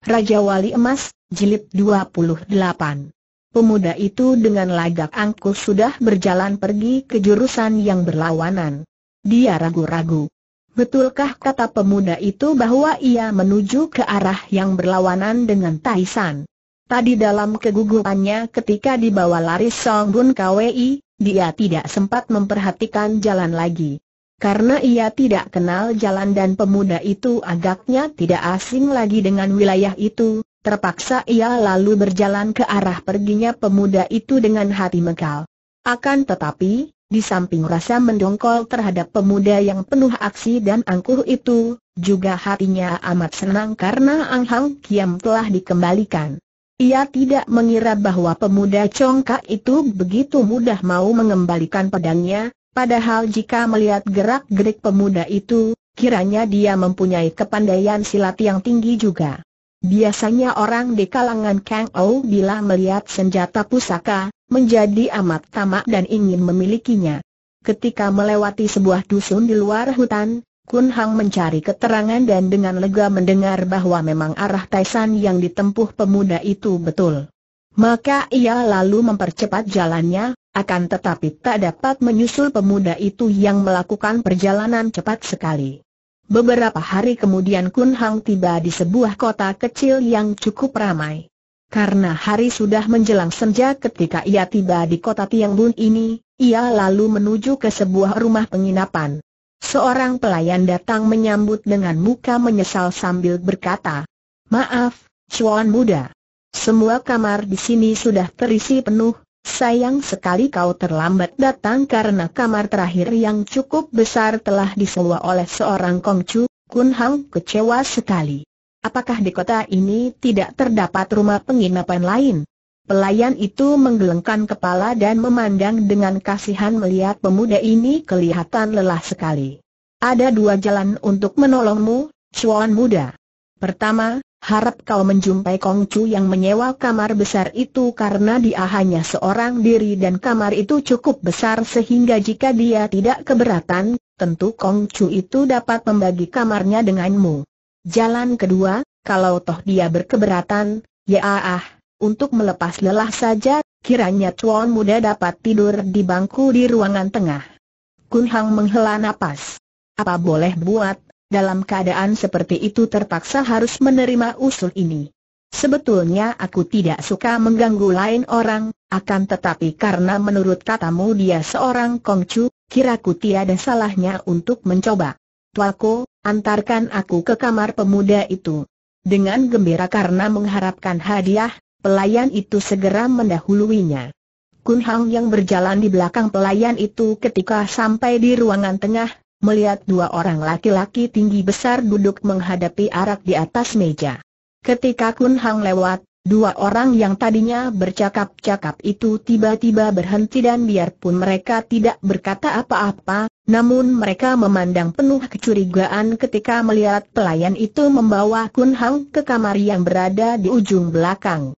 Raja Wali Emas, Jilid 28. Pemuda itu dengan lagak angkuh sudah berjalan pergi ke jurusan yang berlawanan. Dia ragu-ragu. Betulkah kata pemuda itu bahwa ia menuju ke arah yang berlawanan dengan Taisan? Tadi dalam kegugupannya ketika dibawa lari Song Bun Kwei, dia tidak sempat memperhatikan jalan lagi. Karena ia tidak kenal jalan dan pemuda itu agaknya tidak asing lagi dengan wilayah itu, terpaksa ia lalu berjalan ke arah perginya pemuda itu dengan hati mekal. Akan tetapi, di samping rasa mendongkol terhadap pemuda yang penuh aksi dan angkuh itu, juga hatinya amat senang karena Ang Hang Kiam telah dikembalikan. Ia tidak mengira bahwa pemuda congkak itu begitu mudah mau mengembalikan pedangnya, Padahal jika melihat gerak-gerik pemuda itu, kiranya dia mempunyai kepandaian silat yang tinggi juga. Biasanya orang di kalangan Kang Ou bila melihat senjata pusaka, menjadi amat tamak dan ingin memilikinya. Ketika melewati sebuah dusun di luar hutan, Kun Hang mencari keterangan dan dengan lega mendengar bahwa memang arah Taisan yang ditempuh pemuda itu betul. Maka ia lalu mempercepat jalannya, akan tetapi tak dapat menyusul pemuda itu yang melakukan perjalanan cepat sekali. Beberapa hari kemudian Kun Hang tiba di sebuah kota kecil yang cukup ramai. Karena hari sudah menjelang senja ketika ia tiba di kota Tiang Bun ini, ia lalu menuju ke sebuah rumah penginapan. Seorang pelayan datang menyambut dengan muka menyesal sambil berkata, Maaf, cuan muda. Semua kamar di sini sudah terisi penuh, Sayang sekali kau terlambat datang karena kamar terakhir yang cukup besar telah disewa oleh seorang kongcu, Kun Hang kecewa sekali. Apakah di kota ini tidak terdapat rumah penginapan lain? Pelayan itu menggelengkan kepala dan memandang dengan kasihan melihat pemuda ini kelihatan lelah sekali. Ada dua jalan untuk menolongmu, cuan muda. Pertama, Harap kau menjumpai Kong Chu yang menyewa kamar besar itu karena dia hanya seorang diri dan kamar itu cukup besar sehingga jika dia tidak keberatan, tentu Kong Chu itu dapat membagi kamarnya denganmu. Jalan kedua, kalau toh dia berkeberatan, ya ah, untuk melepas lelah saja, kiranya Chuan muda dapat tidur di bangku di ruangan tengah. Kun Hang menghela napas. Apa boleh buat, dalam keadaan seperti itu terpaksa harus menerima usul ini. Sebetulnya aku tidak suka mengganggu lain orang, akan tetapi karena menurut katamu dia seorang kongcu, kiraku tiada salahnya untuk mencoba. Tuaku, antarkan aku ke kamar pemuda itu. Dengan gembira karena mengharapkan hadiah, pelayan itu segera mendahuluinya. Kun Hang yang berjalan di belakang pelayan itu ketika sampai di ruangan tengah, melihat dua orang laki-laki tinggi besar duduk menghadapi arak di atas meja. Ketika Kun Hang lewat, dua orang yang tadinya bercakap-cakap itu tiba-tiba berhenti dan biarpun mereka tidak berkata apa-apa, namun mereka memandang penuh kecurigaan ketika melihat pelayan itu membawa Kun Hang ke kamar yang berada di ujung belakang.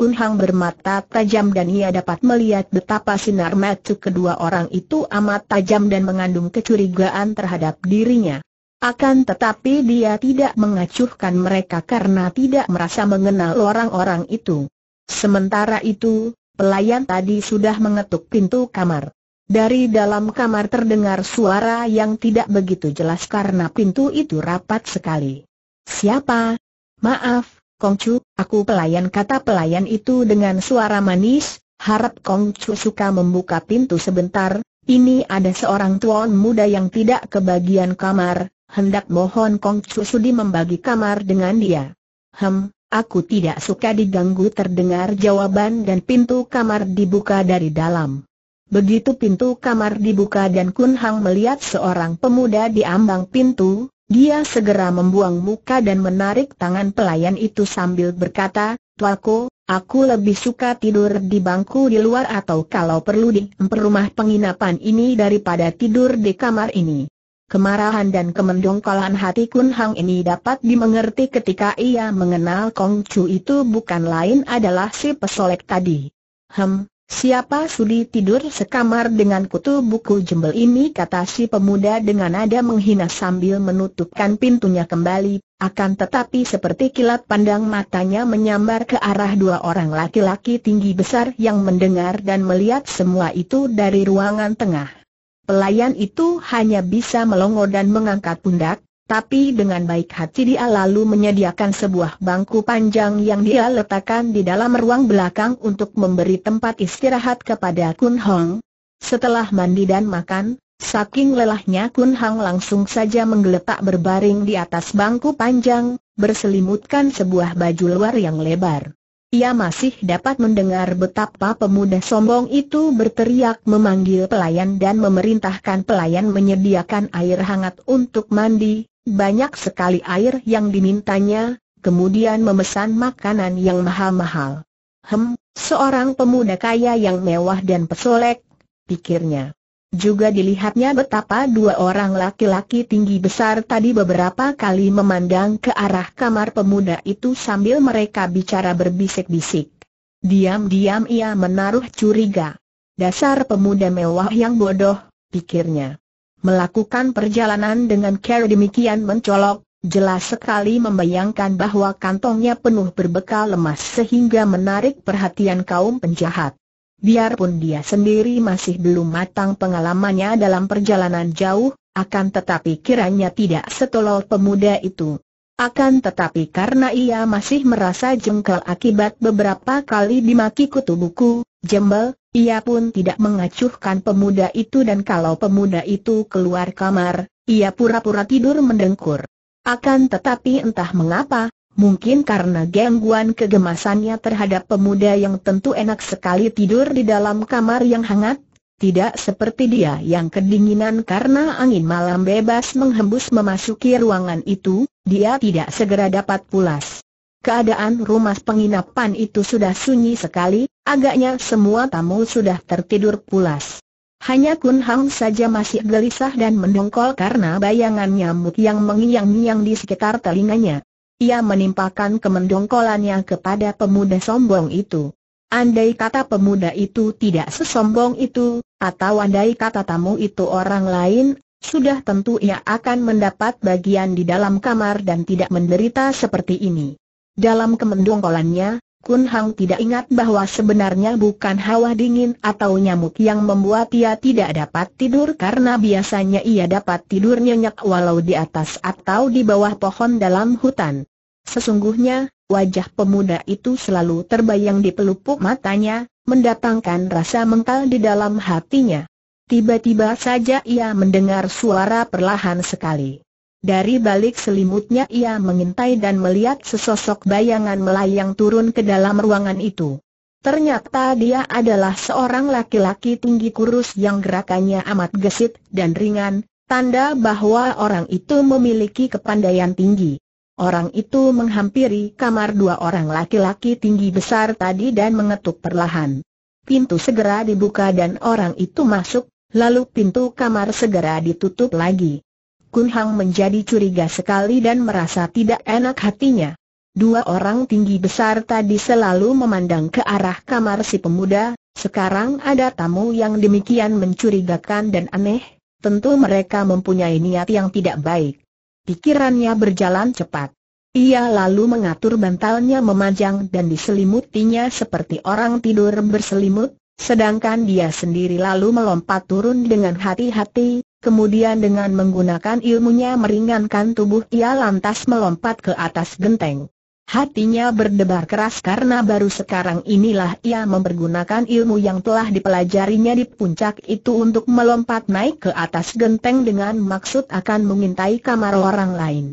Kun Hang bermata tajam dan ia dapat melihat betapa sinar mata kedua orang itu amat tajam dan mengandung kecurigaan terhadap dirinya. Akan tetapi dia tidak mengacuhkan mereka karena tidak merasa mengenal orang-orang itu. Sementara itu, pelayan tadi sudah mengetuk pintu kamar. Dari dalam kamar terdengar suara yang tidak begitu jelas karena pintu itu rapat sekali. Siapa? Maaf, Kongcu, aku pelayan kata pelayan itu dengan suara manis, harap Kongcu suka membuka pintu sebentar, ini ada seorang tuan muda yang tidak kebagian kamar, hendak mohon Kongcu sudi membagi kamar dengan dia. Hem, aku tidak suka diganggu terdengar jawaban dan pintu kamar dibuka dari dalam. Begitu pintu kamar dibuka dan Kun Hang melihat seorang pemuda di ambang pintu, dia segera membuang muka dan menarik tangan pelayan itu sambil berkata, Tualko, aku lebih suka tidur di bangku di luar atau kalau perlu di rumah penginapan ini daripada tidur di kamar ini. Kemarahan dan kemendongkolan hati Kun Hang ini dapat dimengerti ketika ia mengenal Kong Chu itu bukan lain adalah si pesolek tadi. Hem, Siapa sudi tidur sekamar dengan kutu buku jembel ini kata si pemuda dengan nada menghina sambil menutupkan pintunya kembali, akan tetapi seperti kilat pandang matanya menyambar ke arah dua orang laki-laki tinggi besar yang mendengar dan melihat semua itu dari ruangan tengah. Pelayan itu hanya bisa melongo dan mengangkat pundak, tapi dengan baik hati dia lalu menyediakan sebuah bangku panjang yang dia letakkan di dalam ruang belakang untuk memberi tempat istirahat kepada Kun Hong. Setelah mandi dan makan, saking lelahnya Kun Hong langsung saja menggeletak berbaring di atas bangku panjang, berselimutkan sebuah baju luar yang lebar. Ia masih dapat mendengar betapa pemuda sombong itu berteriak memanggil pelayan dan memerintahkan pelayan menyediakan air hangat untuk mandi, banyak sekali air yang dimintanya, kemudian memesan makanan yang mahal-mahal. Hem, seorang pemuda kaya yang mewah dan pesolek, pikirnya. Juga dilihatnya betapa dua orang laki-laki tinggi besar tadi beberapa kali memandang ke arah kamar pemuda itu sambil mereka bicara berbisik-bisik. Diam-diam ia menaruh curiga. Dasar pemuda mewah yang bodoh, pikirnya. Melakukan perjalanan dengan cara demikian mencolok, jelas sekali membayangkan bahwa kantongnya penuh berbekal lemas sehingga menarik perhatian kaum penjahat. Biarpun dia sendiri masih belum matang pengalamannya dalam perjalanan jauh, akan tetapi kiranya tidak setolol pemuda itu. Akan tetapi karena ia masih merasa jengkel akibat beberapa kali dimaki kutu buku, jembel, ia pun tidak mengacuhkan pemuda itu dan kalau pemuda itu keluar kamar, ia pura-pura tidur mendengkur. Akan tetapi entah mengapa, mungkin karena gangguan kegemasannya terhadap pemuda yang tentu enak sekali tidur di dalam kamar yang hangat, tidak seperti dia yang kedinginan karena angin malam bebas menghembus memasuki ruangan itu, dia tidak segera dapat pulas. Keadaan rumah penginapan itu sudah sunyi sekali, agaknya semua tamu sudah tertidur pulas. Hanya Kun Hang saja masih gelisah dan mendongkol karena bayangan nyamuk yang mengiang-ngiang di sekitar telinganya. Ia menimpakan kemendongkolannya kepada pemuda sombong itu. Andai kata pemuda itu tidak sesombong itu, atau andai kata tamu itu orang lain, sudah tentu ia akan mendapat bagian di dalam kamar dan tidak menderita seperti ini. Dalam kemendungkolannya, Kun Hang tidak ingat bahwa sebenarnya bukan hawa dingin atau nyamuk yang membuat ia tidak dapat tidur karena biasanya ia dapat tidur nyenyak walau di atas atau di bawah pohon dalam hutan. Sesungguhnya, wajah pemuda itu selalu terbayang di pelupuk matanya, mendatangkan rasa mengkal di dalam hatinya. Tiba-tiba saja ia mendengar suara perlahan sekali. Dari balik selimutnya ia mengintai dan melihat sesosok bayangan melayang turun ke dalam ruangan itu. Ternyata dia adalah seorang laki-laki tinggi kurus yang gerakannya amat gesit dan ringan, tanda bahwa orang itu memiliki kepandaian tinggi. Orang itu menghampiri kamar dua orang laki-laki tinggi besar tadi dan mengetuk perlahan. Pintu segera dibuka dan orang itu masuk, lalu pintu kamar segera ditutup lagi. Kun Hang menjadi curiga sekali dan merasa tidak enak hatinya. Dua orang tinggi besar tadi selalu memandang ke arah kamar si pemuda, sekarang ada tamu yang demikian mencurigakan dan aneh, tentu mereka mempunyai niat yang tidak baik. Pikirannya berjalan cepat. Ia lalu mengatur bantalnya memanjang dan diselimutinya seperti orang tidur berselimut, sedangkan dia sendiri lalu melompat turun dengan hati-hati, Kemudian dengan menggunakan ilmunya meringankan tubuh ia lantas melompat ke atas genteng. Hatinya berdebar keras karena baru sekarang inilah ia mempergunakan ilmu yang telah dipelajarinya di puncak itu untuk melompat naik ke atas genteng dengan maksud akan mengintai kamar orang lain.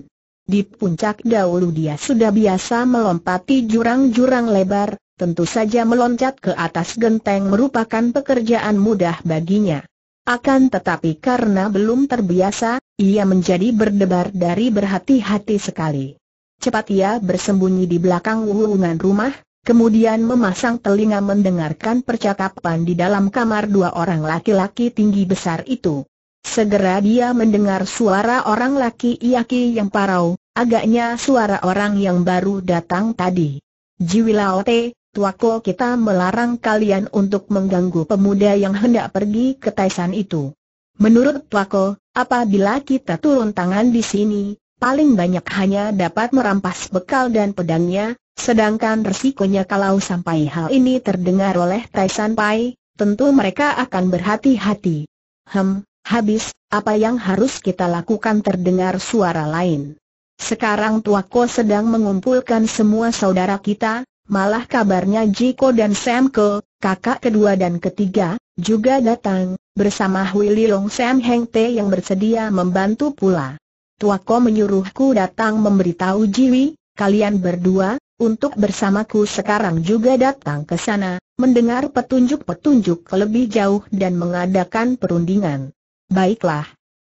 Di puncak dahulu dia sudah biasa melompati jurang-jurang lebar, tentu saja meloncat ke atas genteng merupakan pekerjaan mudah baginya. Akan tetapi karena belum terbiasa, ia menjadi berdebar dari berhati-hati sekali. Cepat ia bersembunyi di belakang wuhungan rumah, kemudian memasang telinga mendengarkan percakapan di dalam kamar dua orang laki-laki tinggi besar itu. Segera dia mendengar suara orang laki iaki yang parau, agaknya suara orang yang baru datang tadi. Jiwilaote, Tua ko kita melarang kalian untuk mengganggu pemuda yang hendak pergi ke Taisan itu. Menurut tua ko, apabila kita turun tangan di sini, paling banyak hanya dapat merampas bekal dan pedangnya, sedangkan resikonya kalau sampai hal ini terdengar oleh Taisan Pai, tentu mereka akan berhati-hati. Hem, habis, apa yang harus kita lakukan terdengar suara lain. Sekarang tua ko sedang mengumpulkan semua saudara kita, Malah kabarnya Jiko dan Samko, kakak kedua dan ketiga, juga datang, bersama Hui Liong Sam Heng Te yang bersedia membantu pula. Tuako menyuruhku datang memberitahu Jiwi, kalian berdua, untuk bersamaku sekarang juga datang ke sana, mendengar petunjuk-petunjuk lebih jauh dan mengadakan perundingan. Baiklah,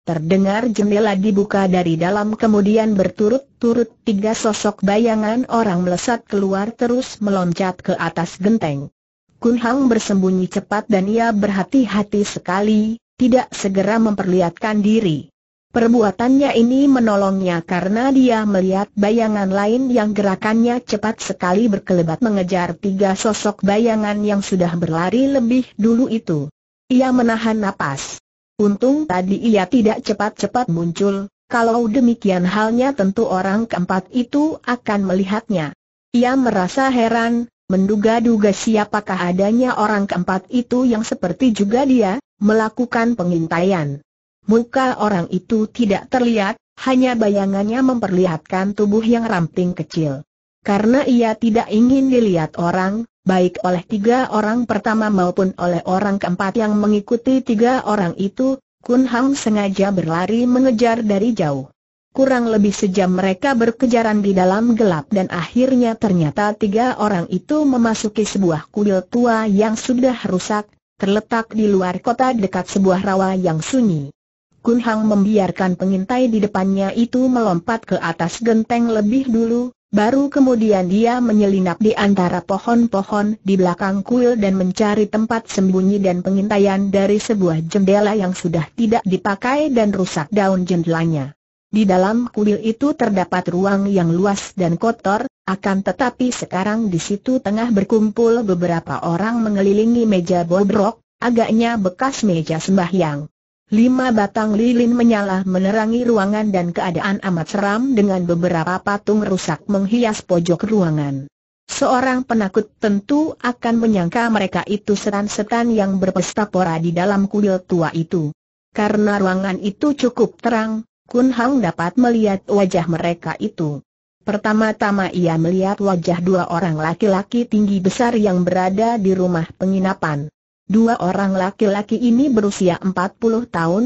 Terdengar jendela dibuka dari dalam kemudian berturut-turut tiga sosok bayangan orang melesat keluar terus meloncat ke atas genteng. Kun Hang bersembunyi cepat dan ia berhati-hati sekali, tidak segera memperlihatkan diri. Perbuatannya ini menolongnya karena dia melihat bayangan lain yang gerakannya cepat sekali berkelebat mengejar tiga sosok bayangan yang sudah berlari lebih dulu itu. Ia menahan napas. Untung tadi ia tidak cepat-cepat muncul, kalau demikian halnya tentu orang keempat itu akan melihatnya. Ia merasa heran, menduga-duga siapakah adanya orang keempat itu yang seperti juga dia, melakukan pengintaian. Muka orang itu tidak terlihat, hanya bayangannya memperlihatkan tubuh yang ramping kecil. Karena ia tidak ingin dilihat orang, baik oleh tiga orang pertama maupun oleh orang keempat yang mengikuti tiga orang itu, Kun Hang sengaja berlari mengejar dari jauh. Kurang lebih sejam mereka berkejaran di dalam gelap dan akhirnya ternyata tiga orang itu memasuki sebuah kuil tua yang sudah rusak, terletak di luar kota dekat sebuah rawa yang sunyi. Kun Hang membiarkan pengintai di depannya itu melompat ke atas genteng lebih dulu, Baru kemudian dia menyelinap di antara pohon-pohon di belakang kuil dan mencari tempat sembunyi dan pengintaian dari sebuah jendela yang sudah tidak dipakai dan rusak daun jendelanya. Di dalam kuil itu terdapat ruang yang luas dan kotor, akan tetapi sekarang di situ tengah berkumpul beberapa orang mengelilingi meja bobrok, agaknya bekas meja sembahyang. Lima batang lilin menyala menerangi ruangan dan keadaan amat seram dengan beberapa patung rusak menghias pojok ruangan. Seorang penakut tentu akan menyangka mereka itu setan-setan yang berpesta pora di dalam kuil tua itu. Karena ruangan itu cukup terang, Kun Hang dapat melihat wajah mereka itu. Pertama-tama ia melihat wajah dua orang laki-laki tinggi besar yang berada di rumah penginapan. Dua orang laki-laki ini berusia 40 tahun,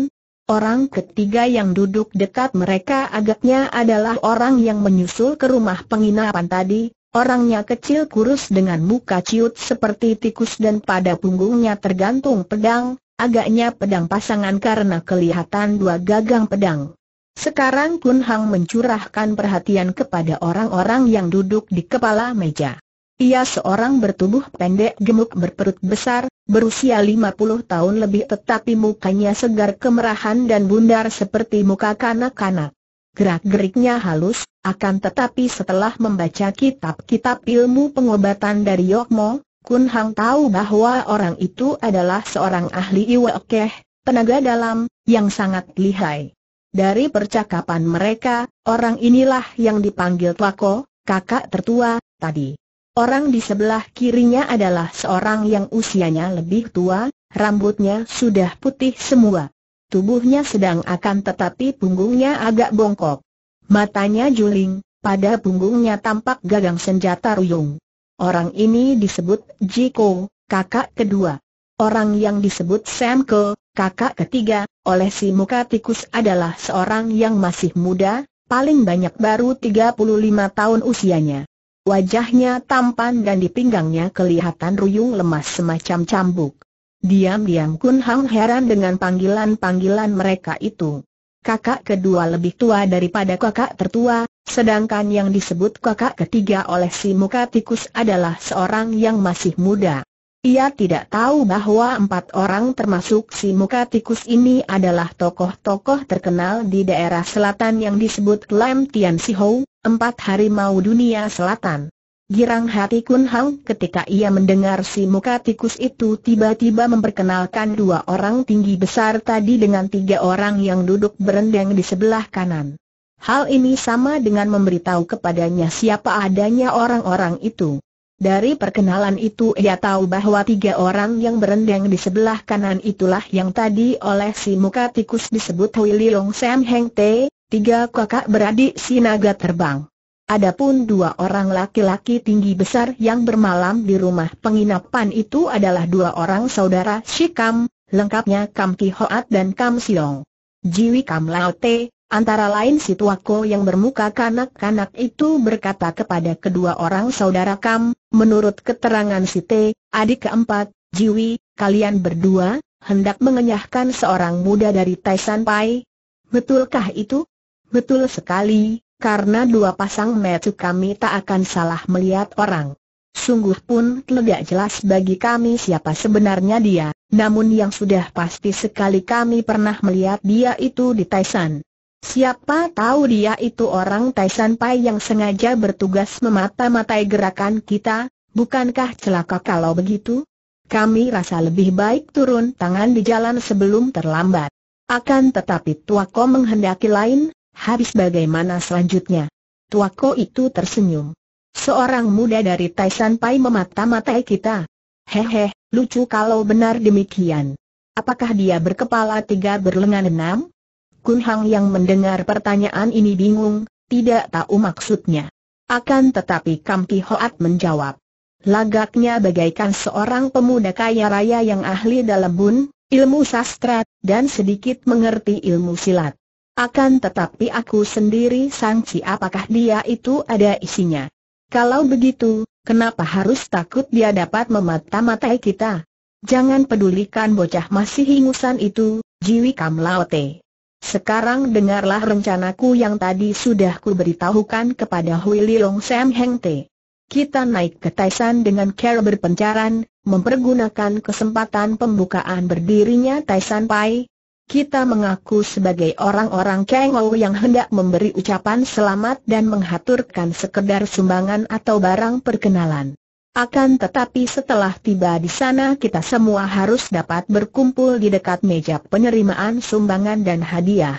Orang ketiga yang duduk dekat mereka agaknya adalah orang yang menyusul ke rumah penginapan tadi. Orangnya kecil kurus dengan muka ciut seperti tikus dan pada punggungnya tergantung pedang, agaknya pedang pasangan karena kelihatan dua gagang pedang. Sekarang Kun Hang mencurahkan perhatian kepada orang-orang yang duduk di kepala meja. Ia seorang bertubuh pendek gemuk berperut besar, berusia 50 tahun lebih tetapi mukanya segar kemerahan dan bundar seperti muka kanak-kanak. Gerak-geriknya halus, akan tetapi setelah membaca kitab-kitab ilmu pengobatan dari Yokmo, Kun Hang tahu bahwa orang itu adalah seorang ahli iwakeh, tenaga dalam, yang sangat lihai. Dari percakapan mereka, orang inilah yang dipanggil Tuako, kakak tertua, tadi. Orang di sebelah kirinya adalah seorang yang usianya lebih tua, rambutnya sudah putih semua. Tubuhnya sedang akan tetapi punggungnya agak bongkok. Matanya juling, pada punggungnya tampak gagang senjata ruyung. Orang ini disebut Jiko, kakak kedua. Orang yang disebut Samko, kakak ketiga, oleh si muka tikus adalah seorang yang masih muda, paling banyak baru 35 tahun usianya. Wajahnya tampan dan di pinggangnya kelihatan ruyung lemas semacam cambuk. Diam-diam Kun Hang heran dengan panggilan-panggilan mereka itu. Kakak kedua lebih tua daripada kakak tertua, sedangkan yang disebut kakak ketiga oleh si muka tikus adalah seorang yang masih muda. Ia tidak tahu bahwa empat orang termasuk si muka tikus ini adalah tokoh-tokoh terkenal di daerah selatan yang disebut Lam Tian Si Hou. Empat mau Dunia Selatan Girang hati Kun Hang ketika ia mendengar si muka tikus itu tiba-tiba memperkenalkan dua orang tinggi besar tadi dengan tiga orang yang duduk berendang di sebelah kanan. Hal ini sama dengan memberitahu kepadanya siapa adanya orang-orang itu. Dari perkenalan itu ia tahu bahwa tiga orang yang berendang di sebelah kanan itulah yang tadi oleh si muka tikus disebut Hui Long Sam Heng Te, tiga kakak beradik si naga terbang. Adapun dua orang laki-laki tinggi besar yang bermalam di rumah penginapan itu adalah dua orang saudara Kam, lengkapnya Kam Ki Hoat dan Kam Siong. Jiwi Kam Lao Te, antara lain si tuako yang bermuka kanak-kanak itu berkata kepada kedua orang saudara Kam, menurut keterangan si Te, adik keempat, Jiwi, kalian berdua, hendak mengenyahkan seorang muda dari Taisan Pai. Betulkah itu? Betul sekali, karena dua pasang mata kami tak akan salah melihat orang. Sungguh pun tidak jelas bagi kami siapa sebenarnya dia, namun yang sudah pasti sekali kami pernah melihat dia itu di Taisan. Siapa tahu dia itu orang Taisan Pai yang sengaja bertugas memata-matai gerakan kita, bukankah celaka kalau begitu? Kami rasa lebih baik turun tangan di jalan sebelum terlambat. Akan tetapi Tuako menghendaki lain, Habis bagaimana selanjutnya? Tuako itu tersenyum. Seorang muda dari Taishan Pai memata-matai kita. Hehe, lucu kalau benar demikian. Apakah dia berkepala tiga berlengan enam? Kun Hang yang mendengar pertanyaan ini bingung, tidak tahu maksudnya. Akan tetapi Ki Hoat menjawab. Lagaknya bagaikan seorang pemuda kaya raya yang ahli dalam bun, ilmu sastra, dan sedikit mengerti ilmu silat. Akan tetapi aku sendiri sangsi apakah dia itu ada isinya. Kalau begitu, kenapa harus takut dia dapat memata-matai kita? Jangan pedulikan bocah masih hingusan itu, Jiwi Kam Laote. Sekarang dengarlah rencanaku yang tadi sudah kuberitahukan kepada Hui Liong Sam Heng Te. Kita naik ke Taisan dengan cara berpencaran, mempergunakan kesempatan pembukaan berdirinya Taisan Pai, kita mengaku sebagai orang-orang Kengou yang hendak memberi ucapan selamat dan menghaturkan sekedar sumbangan atau barang perkenalan. Akan tetapi setelah tiba di sana kita semua harus dapat berkumpul di dekat meja penerimaan sumbangan dan hadiah.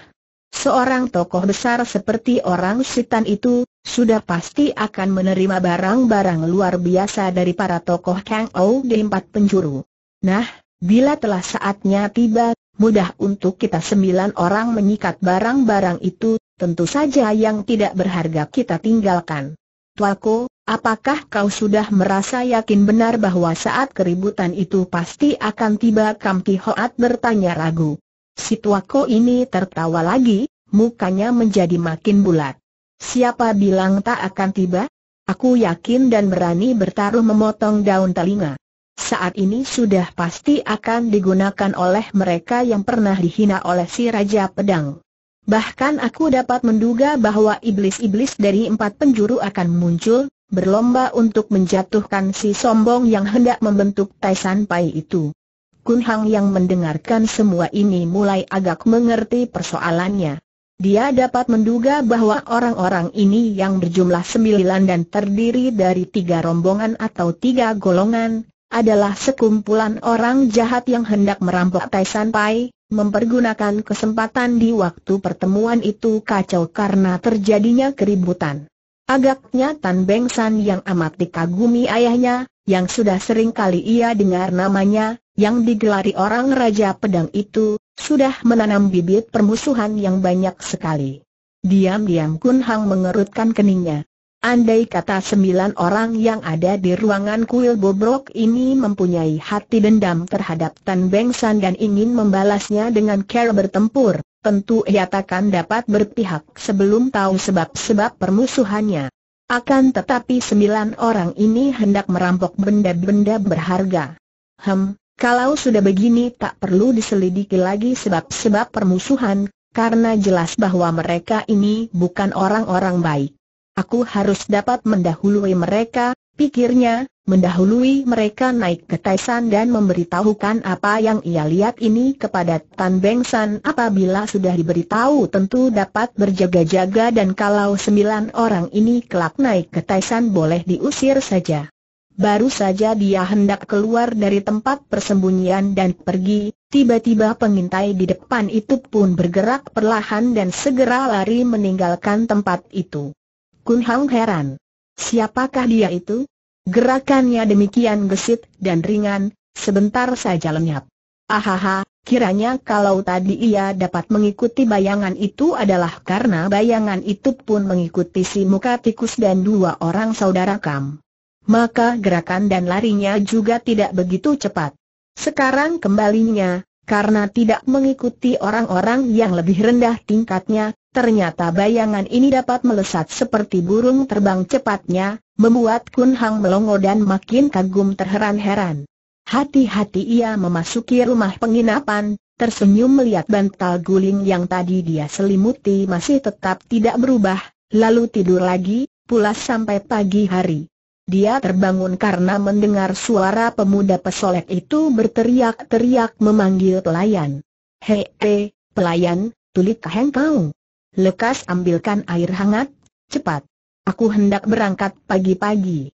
Seorang tokoh besar seperti orang Sitan itu, sudah pasti akan menerima barang-barang luar biasa dari para tokoh Kang Ou di empat penjuru. Nah, Bila telah saatnya tiba, mudah untuk kita sembilan orang menyikat barang-barang itu, tentu saja yang tidak berharga kita tinggalkan. Tuaku, apakah kau sudah merasa yakin benar bahwa saat keributan itu pasti akan tiba Kam Ki Hoat bertanya ragu. Si Tuako ini tertawa lagi, mukanya menjadi makin bulat. Siapa bilang tak akan tiba? Aku yakin dan berani bertaruh memotong daun telinga saat ini sudah pasti akan digunakan oleh mereka yang pernah dihina oleh si Raja Pedang. Bahkan aku dapat menduga bahwa iblis-iblis dari empat penjuru akan muncul, berlomba untuk menjatuhkan si sombong yang hendak membentuk Taisan Pai itu. kunhang yang mendengarkan semua ini mulai agak mengerti persoalannya. Dia dapat menduga bahwa orang-orang ini yang berjumlah sembilan dan terdiri dari tiga rombongan atau tiga golongan, adalah sekumpulan orang jahat yang hendak merampok Tai San Pai, mempergunakan kesempatan di waktu pertemuan itu kacau karena terjadinya keributan. Agaknya Tan Beng San yang amat dikagumi ayahnya, yang sudah sering kali ia dengar namanya, yang digelari orang Raja Pedang itu, sudah menanam bibit permusuhan yang banyak sekali. Diam-diam Kun Hang mengerutkan keningnya. Andai kata sembilan orang yang ada di ruangan kuil bobrok ini mempunyai hati dendam terhadap Tan Beng San dan ingin membalasnya dengan cara bertempur, tentu ia takkan dapat berpihak sebelum tahu sebab-sebab permusuhannya. Akan tetapi sembilan orang ini hendak merampok benda-benda berharga. Hem, kalau sudah begini tak perlu diselidiki lagi sebab-sebab permusuhan, karena jelas bahwa mereka ini bukan orang-orang baik. Aku harus dapat mendahului mereka, pikirnya, mendahului mereka naik ke Taisan dan memberitahukan apa yang ia lihat ini kepada Tan Beng San apabila sudah diberitahu tentu dapat berjaga-jaga dan kalau sembilan orang ini kelak naik ke Taisan boleh diusir saja. Baru saja dia hendak keluar dari tempat persembunyian dan pergi, tiba-tiba pengintai di depan itu pun bergerak perlahan dan segera lari meninggalkan tempat itu. Kun Hang heran. Siapakah dia itu? Gerakannya demikian gesit dan ringan, sebentar saja lenyap. Ahaha, kiranya kalau tadi ia dapat mengikuti bayangan itu adalah karena bayangan itu pun mengikuti si muka tikus dan dua orang saudara Kam. Maka gerakan dan larinya juga tidak begitu cepat. Sekarang kembalinya, karena tidak mengikuti orang-orang yang lebih rendah tingkatnya, Ternyata bayangan ini dapat melesat seperti burung terbang cepatnya, membuat Kun Hang melongo dan makin kagum terheran-heran. Hati-hati ia memasuki rumah penginapan, tersenyum melihat bantal guling yang tadi dia selimuti masih tetap tidak berubah, lalu tidur lagi, pulas sampai pagi hari. Dia terbangun karena mendengar suara pemuda pesolek itu berteriak-teriak memanggil pelayan. Hei, eh, pelayan, tulik kaheng kau. Lekas ambilkan air hangat, cepat. Aku hendak berangkat pagi-pagi.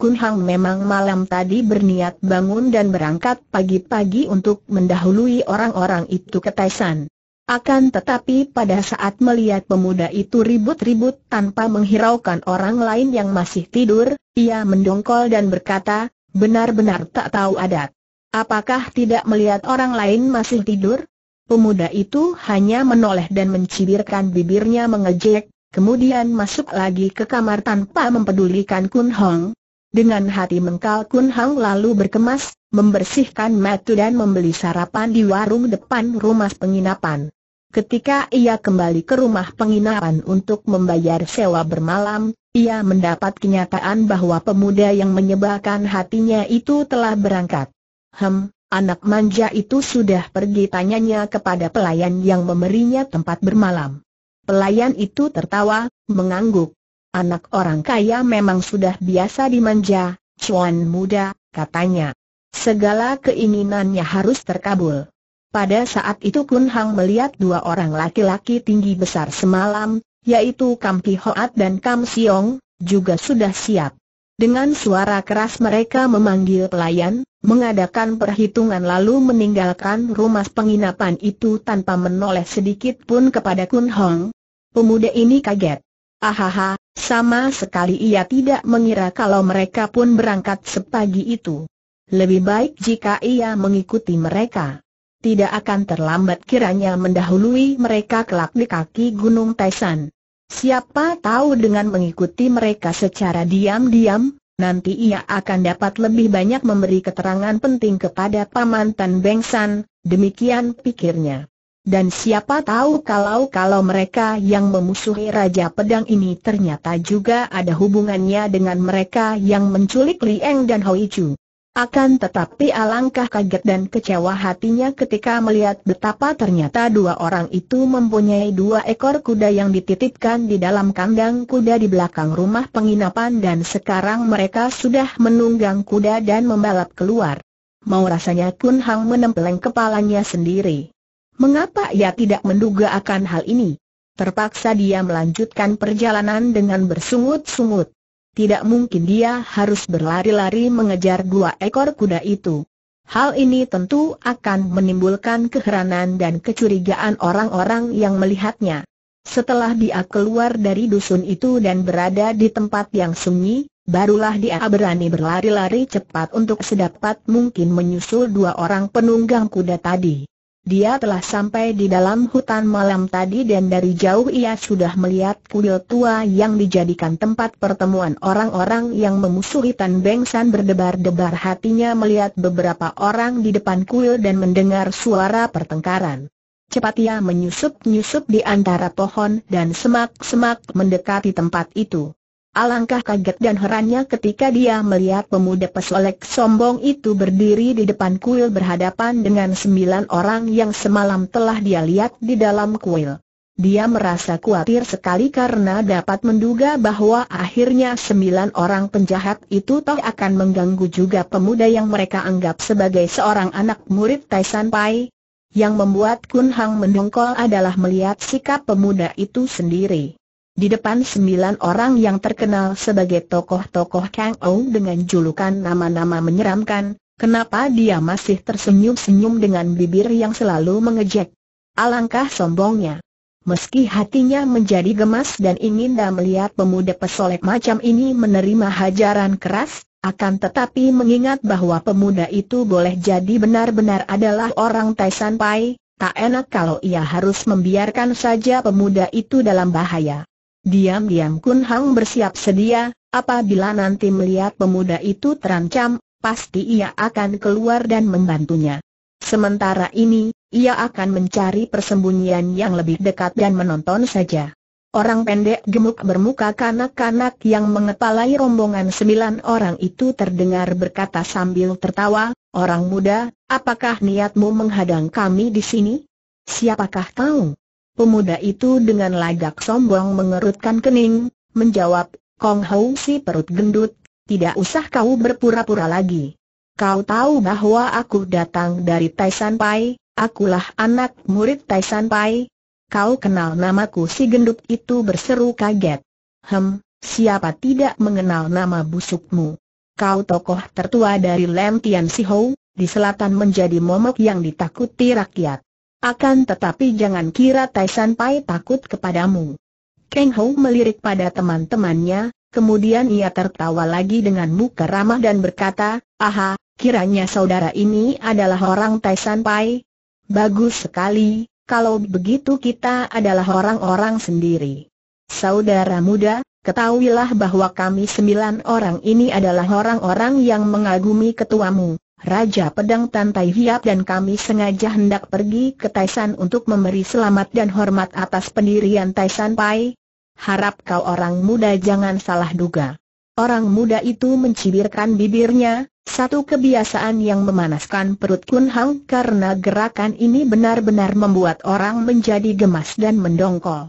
Kun Hang memang malam tadi berniat bangun dan berangkat pagi-pagi untuk mendahului orang-orang itu ke Taisan. Akan tetapi pada saat melihat pemuda itu ribut-ribut tanpa menghiraukan orang lain yang masih tidur, ia mendongkol dan berkata, benar-benar tak tahu adat. Apakah tidak melihat orang lain masih tidur? Pemuda itu hanya menoleh dan mencibirkan bibirnya mengejek, kemudian masuk lagi ke kamar tanpa mempedulikan Kun Hong. Dengan hati mengkal Kun Hong lalu berkemas, membersihkan matu dan membeli sarapan di warung depan rumah penginapan. Ketika ia kembali ke rumah penginapan untuk membayar sewa bermalam, ia mendapat kenyataan bahwa pemuda yang menyebalkan hatinya itu telah berangkat. Hem, Anak manja itu sudah pergi tanyanya kepada pelayan yang memberinya tempat bermalam. Pelayan itu tertawa, mengangguk. Anak orang kaya memang sudah biasa dimanja, cuan muda, katanya. Segala keinginannya harus terkabul. Pada saat itu Kun Hang melihat dua orang laki-laki tinggi besar semalam, yaitu Kam Ki Hoat dan Kam Siong, juga sudah siap. Dengan suara keras mereka memanggil pelayan, mengadakan perhitungan lalu meninggalkan rumah penginapan itu tanpa menoleh sedikit pun kepada Kun Hong. Pemuda ini kaget. Ahaha, sama sekali ia tidak mengira kalau mereka pun berangkat sepagi itu. Lebih baik jika ia mengikuti mereka. Tidak akan terlambat kiranya mendahului mereka kelak di kaki Gunung Taisan. Siapa tahu dengan mengikuti mereka secara diam-diam, nanti ia akan dapat lebih banyak memberi keterangan penting kepada Paman Tan Beng San, demikian pikirnya. Dan siapa tahu kalau-kalau mereka yang memusuhi Raja Pedang ini ternyata juga ada hubungannya dengan mereka yang menculik Lieng dan Hoi Chu. Akan tetapi alangkah kaget dan kecewa hatinya ketika melihat betapa ternyata dua orang itu mempunyai dua ekor kuda yang dititipkan di dalam kandang kuda di belakang rumah penginapan dan sekarang mereka sudah menunggang kuda dan membalap keluar. Mau rasanya Kun Hang menempeleng kepalanya sendiri. Mengapa ia tidak menduga akan hal ini? Terpaksa dia melanjutkan perjalanan dengan bersungut-sungut tidak mungkin dia harus berlari-lari mengejar dua ekor kuda itu. Hal ini tentu akan menimbulkan keheranan dan kecurigaan orang-orang yang melihatnya. Setelah dia keluar dari dusun itu dan berada di tempat yang sunyi, barulah dia berani berlari-lari cepat untuk sedapat mungkin menyusul dua orang penunggang kuda tadi. Dia telah sampai di dalam hutan malam tadi dan dari jauh ia sudah melihat kuil tua yang dijadikan tempat pertemuan orang-orang yang memusuhi Tan Beng San berdebar-debar hatinya melihat beberapa orang di depan kuil dan mendengar suara pertengkaran. Cepat ia menyusup-nyusup di antara pohon dan semak-semak mendekati tempat itu. Alangkah kaget dan herannya ketika dia melihat pemuda pesolek sombong itu berdiri di depan kuil berhadapan dengan sembilan orang yang semalam telah dia lihat di dalam kuil. Dia merasa khawatir sekali karena dapat menduga bahwa akhirnya sembilan orang penjahat itu toh akan mengganggu juga pemuda yang mereka anggap sebagai seorang anak murid Taisan Pai. Yang membuat Kun Hang mendongkol adalah melihat sikap pemuda itu sendiri. Di depan sembilan orang yang terkenal sebagai tokoh-tokoh Kang Ou dengan julukan nama-nama menyeramkan, kenapa dia masih tersenyum-senyum dengan bibir yang selalu mengejek? Alangkah sombongnya. Meski hatinya menjadi gemas dan ingin dah melihat pemuda pesolek macam ini menerima hajaran keras, akan tetapi mengingat bahwa pemuda itu boleh jadi benar-benar adalah orang Taisan Pai, tak enak kalau ia harus membiarkan saja pemuda itu dalam bahaya. Diam-diam Kun Hang bersiap sedia, apabila nanti melihat pemuda itu terancam, pasti ia akan keluar dan membantunya. Sementara ini, ia akan mencari persembunyian yang lebih dekat dan menonton saja. Orang pendek gemuk bermuka kanak-kanak yang mengepalai rombongan sembilan orang itu terdengar berkata sambil tertawa, Orang muda, apakah niatmu menghadang kami di sini? Siapakah kau? Pemuda itu dengan lagak sombong mengerutkan kening, menjawab, Kong Hou si perut gendut, tidak usah kau berpura-pura lagi. Kau tahu bahwa aku datang dari Taisan Pai, akulah anak murid Taisan Pai. Kau kenal namaku si gendut itu berseru kaget. Hem, siapa tidak mengenal nama busukmu? Kau tokoh tertua dari Lem Tian Si Hou di selatan menjadi momok yang ditakuti rakyat. Akan tetapi jangan kira Taisan Pai takut kepadamu. Kang Hou melirik pada teman-temannya, kemudian ia tertawa lagi dengan muka ramah dan berkata, Aha, kiranya saudara ini adalah orang Taisan Pai. Bagus sekali, kalau begitu kita adalah orang-orang sendiri. Saudara muda, ketahuilah bahwa kami sembilan orang ini adalah orang-orang yang mengagumi ketuamu. Raja Pedang Tantai Hiap dan kami sengaja hendak pergi ke Taisan untuk memberi selamat dan hormat atas pendirian Taisan Pai. Harap kau orang muda jangan salah duga. Orang muda itu mencibirkan bibirnya, satu kebiasaan yang memanaskan perut Kun Hang karena gerakan ini benar-benar membuat orang menjadi gemas dan mendongkol.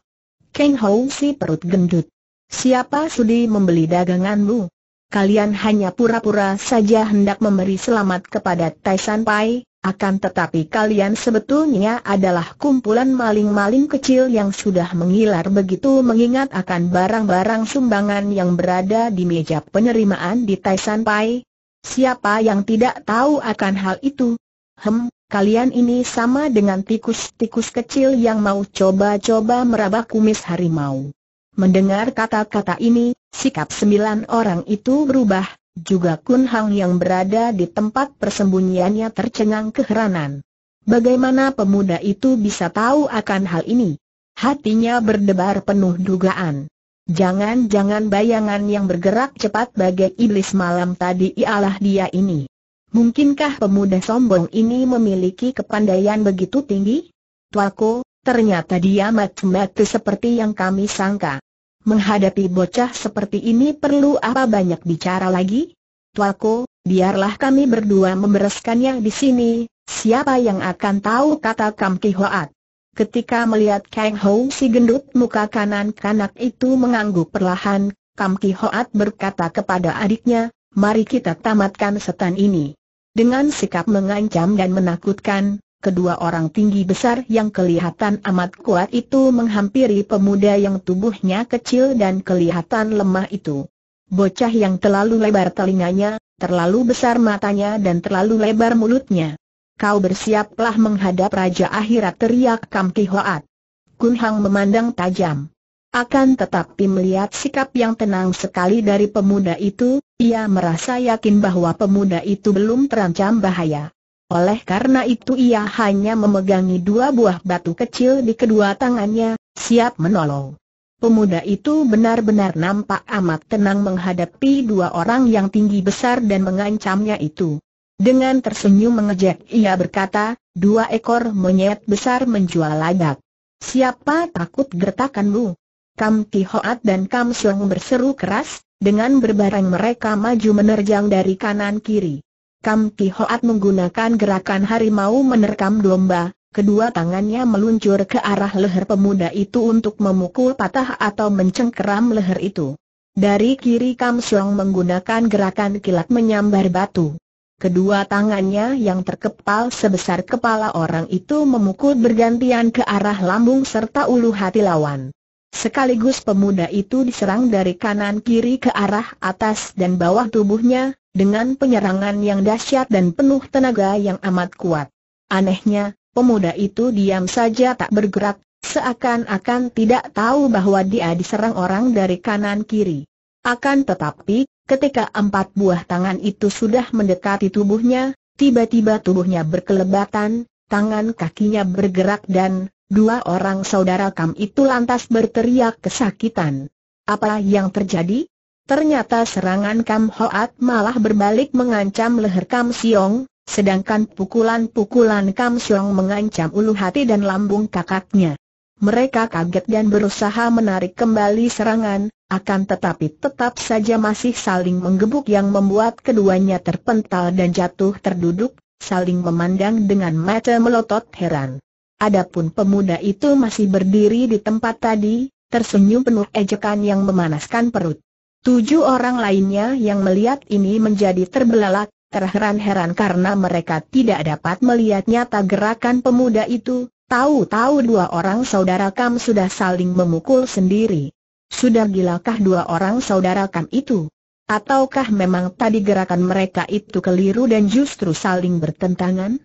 Keng Hou si perut gendut. Siapa sudi membeli daganganmu? kalian hanya pura-pura saja hendak memberi selamat kepada Taisan Pai, akan tetapi kalian sebetulnya adalah kumpulan maling-maling kecil yang sudah mengilar begitu mengingat akan barang-barang sumbangan yang berada di meja penerimaan di Taisan Pai. Siapa yang tidak tahu akan hal itu? Hem, kalian ini sama dengan tikus-tikus kecil yang mau coba-coba meraba kumis harimau. Mendengar kata-kata ini, sikap sembilan orang itu berubah, juga Kun Hang yang berada di tempat persembunyiannya tercengang keheranan. Bagaimana pemuda itu bisa tahu akan hal ini? Hatinya berdebar penuh dugaan. Jangan-jangan bayangan yang bergerak cepat bagai iblis malam tadi ialah dia ini. Mungkinkah pemuda sombong ini memiliki kepandaian begitu tinggi? Tuaku, Ternyata dia mati-mati seperti yang kami sangka. Menghadapi bocah seperti ini perlu apa banyak bicara lagi? Tuaku, biarlah kami berdua membereskannya di sini, siapa yang akan tahu kata Kam Ki Hoat. Ketika melihat Kang Ho si gendut muka kanan kanak itu mengangguk perlahan, Kam Ki Hoat berkata kepada adiknya, mari kita tamatkan setan ini. Dengan sikap mengancam dan menakutkan, Kedua orang tinggi besar yang kelihatan amat kuat itu menghampiri pemuda yang tubuhnya kecil dan kelihatan lemah itu. Bocah yang terlalu lebar telinganya, terlalu besar matanya dan terlalu lebar mulutnya. Kau bersiaplah menghadap Raja Akhirat teriak Kam Ki Hoat. Kun Hang memandang tajam. Akan tetapi melihat sikap yang tenang sekali dari pemuda itu, ia merasa yakin bahwa pemuda itu belum terancam bahaya. Oleh karena itu ia hanya memegangi dua buah batu kecil di kedua tangannya, siap menolong. Pemuda itu benar-benar nampak amat tenang menghadapi dua orang yang tinggi besar dan mengancamnya itu. Dengan tersenyum mengejek ia berkata, dua ekor monyet besar menjual lagak. Siapa takut gertakanmu? Kam Ki dan Kam Siong berseru keras, dengan berbareng mereka maju menerjang dari kanan kiri. Kam Ki Hoat menggunakan gerakan harimau menerkam domba, kedua tangannya meluncur ke arah leher pemuda itu untuk memukul patah atau mencengkeram leher itu. Dari kiri Kam Siong menggunakan gerakan kilat menyambar batu. Kedua tangannya yang terkepal sebesar kepala orang itu memukul bergantian ke arah lambung serta ulu hati lawan. Sekaligus pemuda itu diserang dari kanan kiri ke arah atas dan bawah tubuhnya, dengan penyerangan yang dahsyat dan penuh tenaga yang amat kuat. Anehnya, pemuda itu diam saja tak bergerak, seakan-akan tidak tahu bahwa dia diserang orang dari kanan kiri. Akan tetapi, ketika empat buah tangan itu sudah mendekati tubuhnya, tiba-tiba tubuhnya berkelebatan, tangan kakinya bergerak dan, Dua orang saudara Kam itu lantas berteriak kesakitan. Apa yang terjadi? Ternyata serangan Kam Hoat malah berbalik mengancam leher Kam Siong, sedangkan pukulan-pukulan Kam Siong mengancam ulu hati dan lambung kakaknya. Mereka kaget dan berusaha menarik kembali serangan, akan tetapi tetap saja masih saling menggebuk yang membuat keduanya terpental dan jatuh terduduk, saling memandang dengan mata melotot heran. Adapun pemuda itu masih berdiri di tempat tadi, tersenyum penuh ejekan yang memanaskan perut. Tujuh orang lainnya yang melihat ini menjadi terbelalak, terheran-heran karena mereka tidak dapat melihat nyata gerakan pemuda itu, tahu-tahu dua orang saudara Kam sudah saling memukul sendiri. Sudah gilakah dua orang saudara Kam itu? Ataukah memang tadi gerakan mereka itu keliru dan justru saling bertentangan?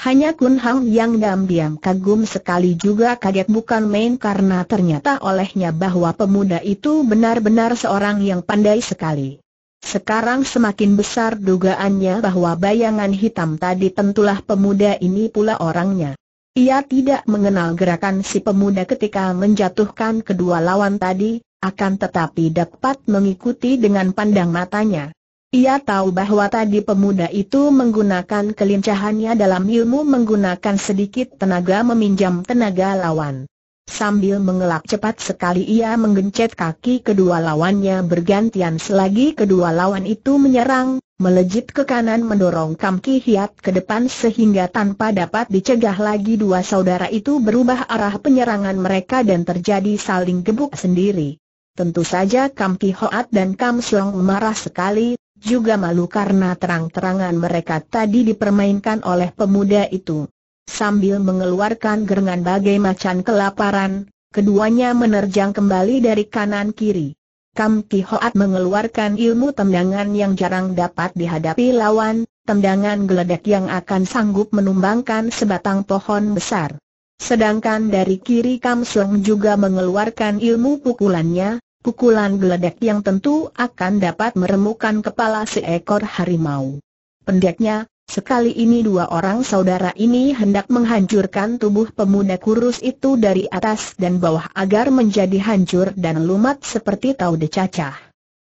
Hanya Kun Hang yang diam-diam kagum sekali juga kaget bukan main karena ternyata olehnya bahwa pemuda itu benar-benar seorang yang pandai sekali. Sekarang semakin besar dugaannya bahwa bayangan hitam tadi tentulah pemuda ini pula orangnya. Ia tidak mengenal gerakan si pemuda ketika menjatuhkan kedua lawan tadi, akan tetapi dapat mengikuti dengan pandang matanya. Ia tahu bahwa tadi pemuda itu menggunakan kelincahannya dalam ilmu menggunakan sedikit tenaga meminjam tenaga lawan. Sambil mengelak cepat sekali ia menggencet kaki kedua lawannya bergantian selagi kedua lawan itu menyerang, melejit ke kanan mendorong Kam Ki Hiat ke depan sehingga tanpa dapat dicegah lagi dua saudara itu berubah arah penyerangan mereka dan terjadi saling gebuk sendiri. Tentu saja Kam Ki Hoat dan Kam Siong marah sekali, juga malu karena terang-terangan mereka tadi dipermainkan oleh pemuda itu. Sambil mengeluarkan gerengan bagai macan kelaparan, keduanya menerjang kembali dari kanan kiri. Kam Ki Hoat mengeluarkan ilmu tendangan yang jarang dapat dihadapi lawan, tendangan geledek yang akan sanggup menumbangkan sebatang pohon besar. Sedangkan dari kiri Kam Sung juga mengeluarkan ilmu pukulannya, Pukulan geledek yang tentu akan dapat meremukkan kepala seekor harimau. Pendeknya, sekali ini dua orang saudara ini hendak menghancurkan tubuh pemuda kurus itu dari atas dan bawah agar menjadi hancur dan lumat seperti tahu decacah.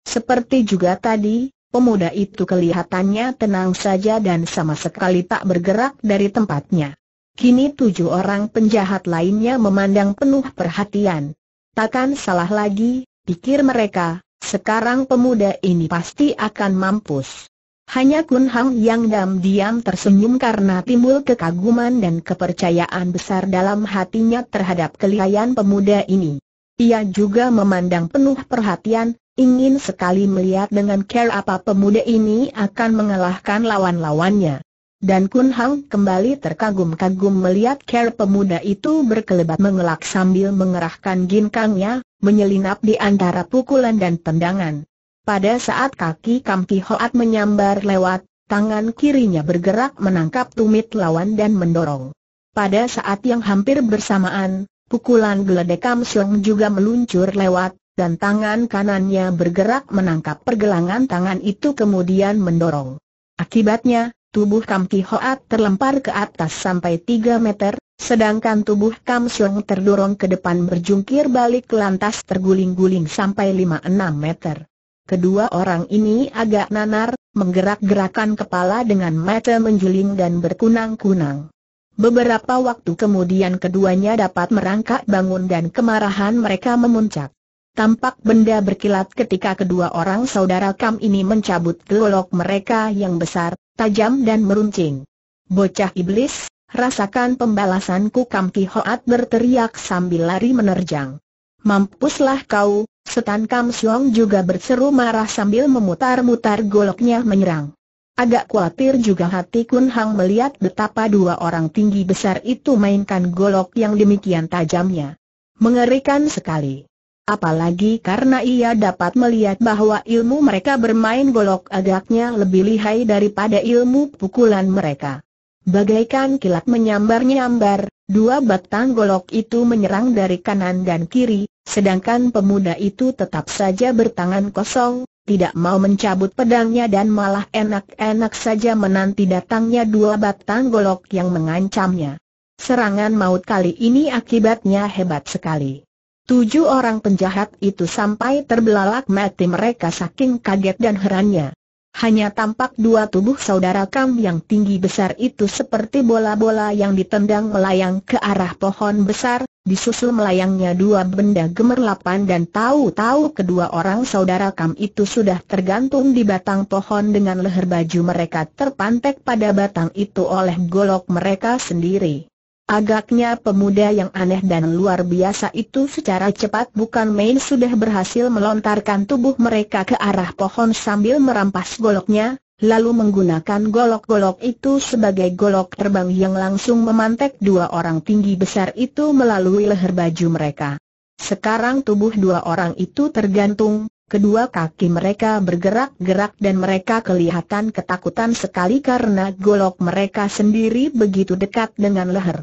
Seperti juga tadi, pemuda itu kelihatannya tenang saja dan sama sekali tak bergerak dari tempatnya. Kini tujuh orang penjahat lainnya memandang penuh perhatian. Takkan salah lagi, Pikir mereka, sekarang pemuda ini pasti akan mampus. Hanya Kun Hang yang diam-diam tersenyum karena timbul kekaguman dan kepercayaan besar dalam hatinya terhadap kelihayan pemuda ini. Ia juga memandang penuh perhatian, ingin sekali melihat dengan care apa pemuda ini akan mengalahkan lawan-lawannya. Dan Kun Hang kembali terkagum-kagum melihat care pemuda itu berkelebat mengelak sambil mengerahkan ginkangnya, menyelinap di antara pukulan dan tendangan. Pada saat kaki Kam Ki Hoat menyambar lewat, tangan kirinya bergerak menangkap tumit lawan dan mendorong. Pada saat yang hampir bersamaan, pukulan geledek Kam Siong juga meluncur lewat, dan tangan kanannya bergerak menangkap pergelangan tangan itu kemudian mendorong. Akibatnya, tubuh Kam Ki Hoat terlempar ke atas sampai 3 meter, Sedangkan tubuh Kam Siong terdorong ke depan berjungkir balik lantas terguling-guling sampai 5-6 meter. Kedua orang ini agak nanar, menggerak-gerakan kepala dengan mata menjuling dan berkunang-kunang. Beberapa waktu kemudian keduanya dapat merangkak bangun dan kemarahan mereka memuncak. Tampak benda berkilat ketika kedua orang saudara Kam ini mencabut gelolok mereka yang besar, tajam dan meruncing. Bocah iblis, rasakan pembalasanku Kam Ki Hoat berteriak sambil lari menerjang. Mampuslah kau, setan Kam Siong juga berseru marah sambil memutar-mutar goloknya menyerang. Agak khawatir juga hati Kun Hang melihat betapa dua orang tinggi besar itu mainkan golok yang demikian tajamnya. Mengerikan sekali. Apalagi karena ia dapat melihat bahwa ilmu mereka bermain golok agaknya lebih lihai daripada ilmu pukulan mereka. Bagaikan kilat menyambar-nyambar, dua batang golok itu menyerang dari kanan dan kiri, sedangkan pemuda itu tetap saja bertangan kosong, tidak mau mencabut pedangnya dan malah enak-enak saja menanti datangnya dua batang golok yang mengancamnya. Serangan maut kali ini akibatnya hebat sekali. Tujuh orang penjahat itu sampai terbelalak mati mereka saking kaget dan herannya. Hanya tampak dua tubuh saudara Kam yang tinggi besar itu seperti bola-bola yang ditendang melayang ke arah pohon besar, disusul melayangnya dua benda gemerlapan dan tahu-tahu kedua orang saudara Kam itu sudah tergantung di batang pohon dengan leher baju mereka terpantek pada batang itu oleh golok mereka sendiri. Agaknya pemuda yang aneh dan luar biasa itu secara cepat bukan main sudah berhasil melontarkan tubuh mereka ke arah pohon sambil merampas goloknya, lalu menggunakan golok-golok itu sebagai golok terbang yang langsung memantek dua orang tinggi besar itu melalui leher baju mereka. Sekarang tubuh dua orang itu tergantung, kedua kaki mereka bergerak-gerak dan mereka kelihatan ketakutan sekali karena golok mereka sendiri begitu dekat dengan leher.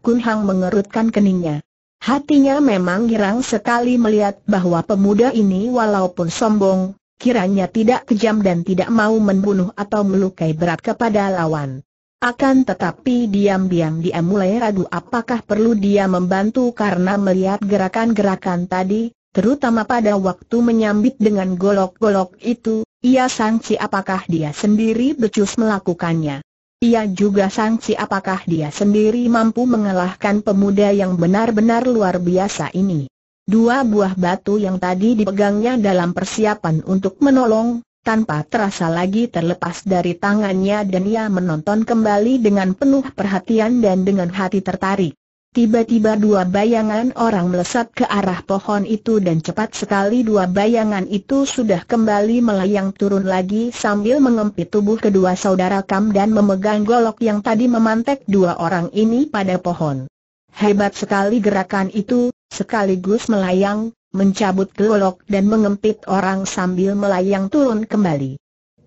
Kun Hang mengerutkan keningnya. Hatinya memang girang sekali melihat bahwa pemuda ini walaupun sombong, kiranya tidak kejam dan tidak mau membunuh atau melukai berat kepada lawan. Akan tetapi diam-diam dia mulai ragu apakah perlu dia membantu karena melihat gerakan-gerakan tadi, terutama pada waktu menyambit dengan golok-golok itu, ia sangsi apakah dia sendiri becus melakukannya. Ia juga sangsi apakah dia sendiri mampu mengalahkan pemuda yang benar-benar luar biasa ini. Dua buah batu yang tadi dipegangnya dalam persiapan untuk menolong, tanpa terasa lagi terlepas dari tangannya dan ia menonton kembali dengan penuh perhatian dan dengan hati tertarik. Tiba-tiba dua bayangan orang melesat ke arah pohon itu dan cepat sekali dua bayangan itu sudah kembali melayang turun lagi sambil mengempit tubuh kedua saudara Kam dan memegang golok yang tadi memantek dua orang ini pada pohon. Hebat sekali gerakan itu, sekaligus melayang, mencabut golok dan mengempit orang sambil melayang turun kembali.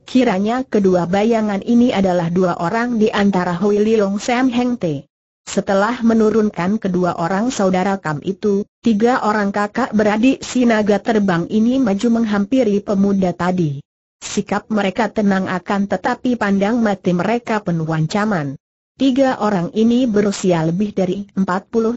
Kiranya kedua bayangan ini adalah dua orang di antara Hui Li Long Sam Heng Te. Setelah menurunkan kedua orang saudara Kam itu, tiga orang kakak beradik si naga terbang ini maju menghampiri pemuda tadi. Sikap mereka tenang akan tetapi pandang mati mereka penuh ancaman. Tiga orang ini berusia lebih dari 40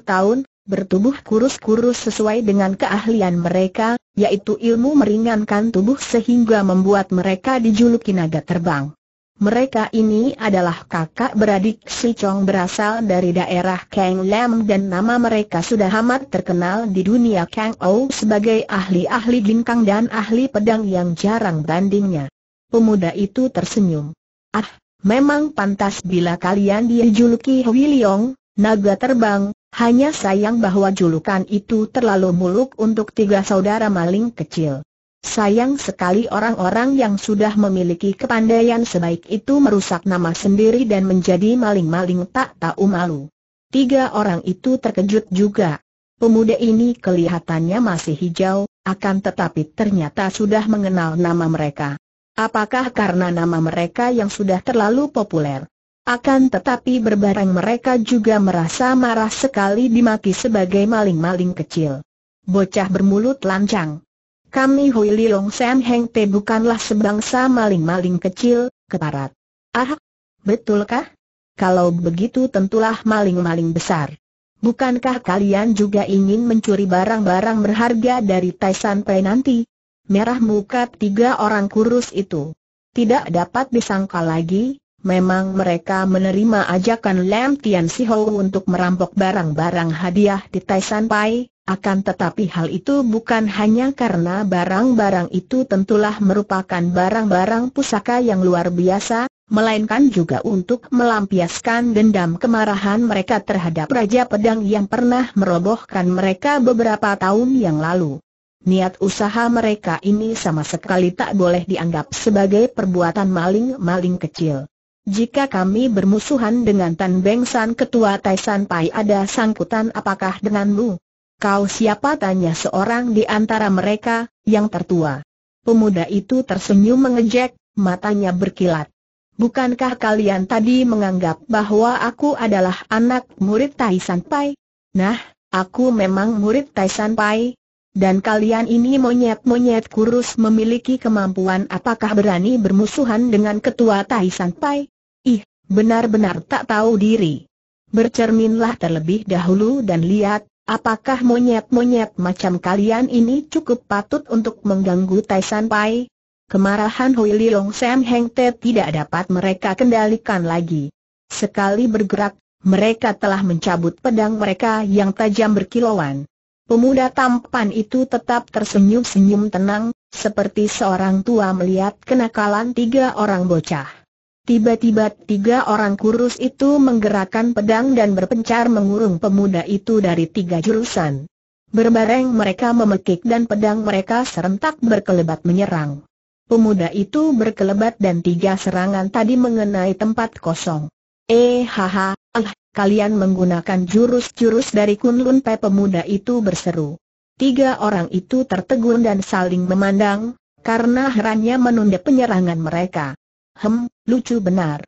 tahun, bertubuh kurus-kurus sesuai dengan keahlian mereka, yaitu ilmu meringankan tubuh sehingga membuat mereka dijuluki naga terbang. Mereka ini adalah kakak beradik Si Chong berasal dari daerah Kang Lam dan nama mereka sudah amat terkenal di dunia Kang Ou sebagai ahli-ahli ginkang dan ahli pedang yang jarang bandingnya. Pemuda itu tersenyum. Ah, memang pantas bila kalian dijuluki Leong, naga terbang, hanya sayang bahwa julukan itu terlalu muluk untuk tiga saudara maling kecil. Sayang sekali orang-orang yang sudah memiliki kepandaian sebaik itu merusak nama sendiri dan menjadi maling-maling tak tahu malu. Tiga orang itu terkejut juga. Pemuda ini kelihatannya masih hijau, akan tetapi ternyata sudah mengenal nama mereka. Apakah karena nama mereka yang sudah terlalu populer? Akan tetapi berbareng mereka juga merasa marah sekali dimaki sebagai maling-maling kecil. Bocah bermulut lancang. Kami Hui Liong Sen Heng Te bukanlah sebangsa maling-maling kecil, keparat. Ah, betulkah? Kalau begitu tentulah maling-maling besar. Bukankah kalian juga ingin mencuri barang-barang berharga dari Taisan Pei nanti? Merah muka tiga orang kurus itu. Tidak dapat disangka lagi, Memang mereka menerima ajakan Lam Tian Siho untuk merampok barang-barang hadiah di Taisan Pai, akan tetapi hal itu bukan hanya karena barang-barang itu tentulah merupakan barang-barang pusaka yang luar biasa, melainkan juga untuk melampiaskan dendam kemarahan mereka terhadap Raja Pedang yang pernah merobohkan mereka beberapa tahun yang lalu. Niat usaha mereka ini sama sekali tak boleh dianggap sebagai perbuatan maling-maling kecil. Jika kami bermusuhan dengan Tan Beng San Ketua Taisan Pai ada sangkutan apakah denganmu? Kau siapa tanya seorang di antara mereka, yang tertua. Pemuda itu tersenyum mengejek, matanya berkilat. Bukankah kalian tadi menganggap bahwa aku adalah anak murid Tai Pai? Nah, aku memang murid Tai Pai. Dan kalian ini monyet-monyet kurus memiliki kemampuan apakah berani bermusuhan dengan ketua Tai Pai? Ih, benar-benar tak tahu diri. Bercerminlah terlebih dahulu dan lihat, Apakah monyet-monyet macam kalian ini cukup patut untuk mengganggu Taisan Pai? Kemarahan Hui Liong Sam Heng Te tidak dapat mereka kendalikan lagi. Sekali bergerak, mereka telah mencabut pedang mereka yang tajam berkilauan. Pemuda tampan itu tetap tersenyum-senyum tenang, seperti seorang tua melihat kenakalan tiga orang bocah. Tiba-tiba tiga orang kurus itu menggerakkan pedang dan berpencar mengurung pemuda itu dari tiga jurusan. Berbareng mereka memekik dan pedang mereka serentak berkelebat menyerang. Pemuda itu berkelebat dan tiga serangan tadi mengenai tempat kosong. Eh haha, ah, kalian menggunakan jurus-jurus dari Kunlun Pe pemuda itu berseru. Tiga orang itu tertegun dan saling memandang, karena herannya menunda penyerangan mereka. Hem, lucu benar.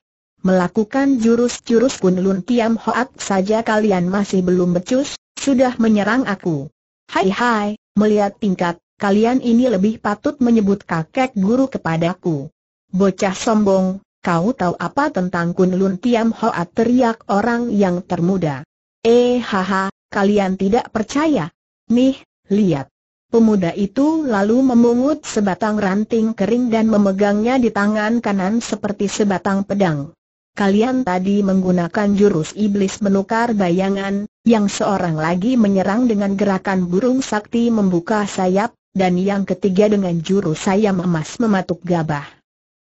Melakukan jurus-jurus kunlun Tiam Hoat saja kalian masih belum becus, sudah menyerang aku. Hai hai, melihat tingkat, kalian ini lebih patut menyebut kakek guru kepadaku. Bocah sombong, kau tahu apa tentang kunlun Tiam Hoat teriak orang yang termuda. Eh haha, kalian tidak percaya? Nih, lihat. Pemuda itu lalu memungut sebatang ranting kering dan memegangnya di tangan kanan seperti sebatang pedang. Kalian tadi menggunakan jurus iblis menukar bayangan, yang seorang lagi menyerang dengan gerakan burung sakti membuka sayap, dan yang ketiga dengan jurus sayam emas mematuk gabah.